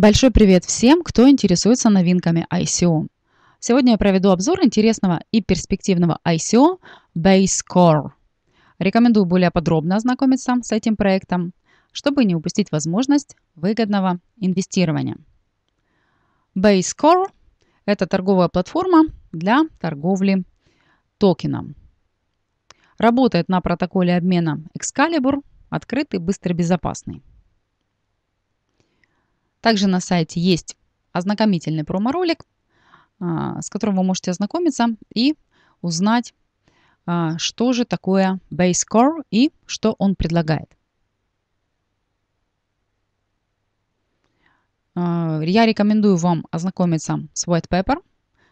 Большой привет всем, кто интересуется новинками ICO. Сегодня я проведу обзор интересного и перспективного ICO BaseCore. Рекомендую более подробно ознакомиться с этим проектом, чтобы не упустить возможность выгодного инвестирования. BaseCore – это торговая платформа для торговли токеном. Работает на протоколе обмена Excalibur, открытый, быстро, безопасный. Также на сайте есть ознакомительный промо-ролик, а, с которым вы можете ознакомиться и узнать, а, что же такое Base Core и что он предлагает. А, я рекомендую вам ознакомиться с White Paper,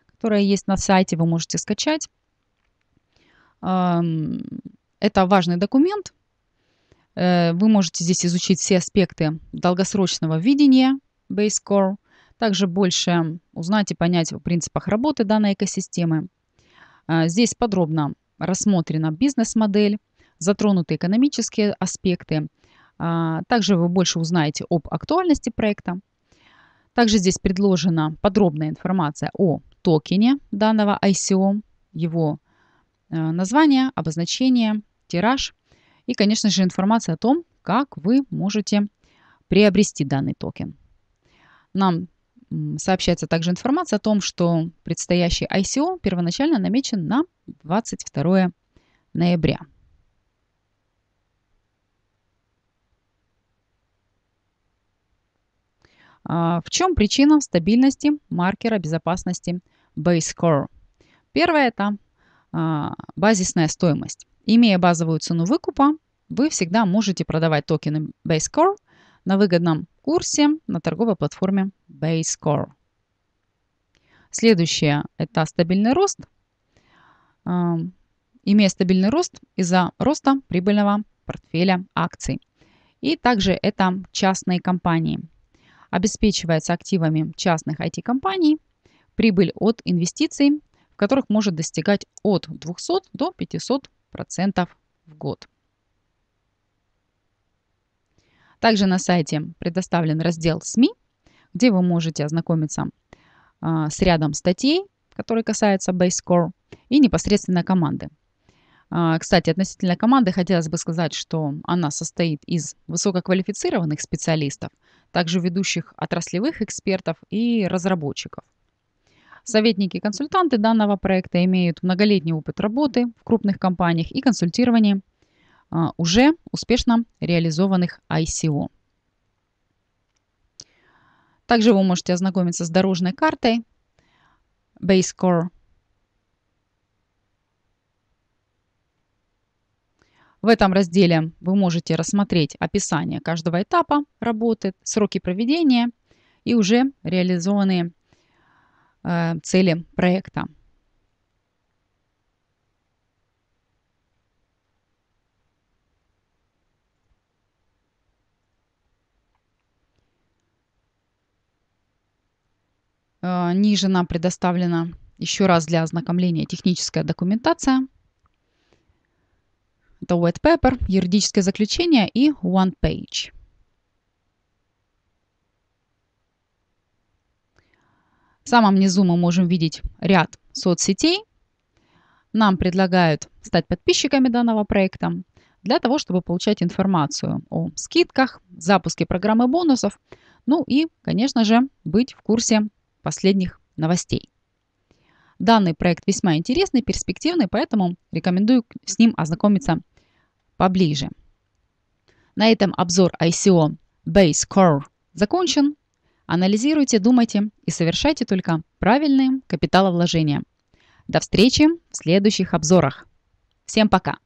которая есть на сайте, вы можете скачать. Это важный документ, Э, вы можете здесь изучить все аспекты долгосрочного видения Base Core, также больше узнать и понять о принципах работы данной экосистемы. Э, здесь подробно рассмотрена бизнес-модель, затронуты экономические аспекты. Э, также вы больше узнаете об актуальности проекта. Также здесь предложена подробная информация о токене данного ICO, его название, обозначение, тираж – и, конечно же, информация о том, как вы можете приобрести данный токен. Нам сообщается также информация о том, что предстоящий ICO первоначально намечен на 22 ноября. А, в чем причина стабильности маркера безопасности BaseCore? Первое – это а, базисная стоимость. Имея базовую цену выкупа, вы всегда можете продавать токены Basecore на выгодном курсе на торговой платформе Basecore. Следующее – это стабильный рост. А, имея стабильный рост из-за роста прибыльного портфеля акций. И также это частные компании. Обеспечивается активами частных IT-компаний прибыль от инвестиций, в которых может достигать от 200 до 500 10% в год. Также на сайте предоставлен раздел «СМИ», где вы можете ознакомиться а, с рядом статей, которые касаются Base и непосредственно команды. А, кстати, относительно команды хотелось бы сказать, что она состоит из высококвалифицированных специалистов, также ведущих отраслевых экспертов и разработчиков. Советники-консультанты данного проекта имеют многолетний опыт работы в крупных компаниях и консультировании а, уже успешно реализованных ICO. Также вы можете ознакомиться с дорожной картой BaseCore. В этом разделе вы можете рассмотреть описание каждого этапа работы, сроки проведения и уже реализованные Э, цели проекта. Э, ниже нам предоставлена еще раз для ознакомления техническая документация. Это white paper, юридическое заключение и one page. В самом низу мы можем видеть ряд соцсетей. Нам предлагают стать подписчиками данного проекта для того, чтобы получать информацию о скидках, запуске программы бонусов, ну и, конечно же, быть в курсе последних новостей. Данный проект весьма интересный, перспективный, поэтому рекомендую с ним ознакомиться поближе. На этом обзор ICO Base Core закончен. Анализируйте, думайте и совершайте только правильные капиталовложения. До встречи в следующих обзорах. Всем пока!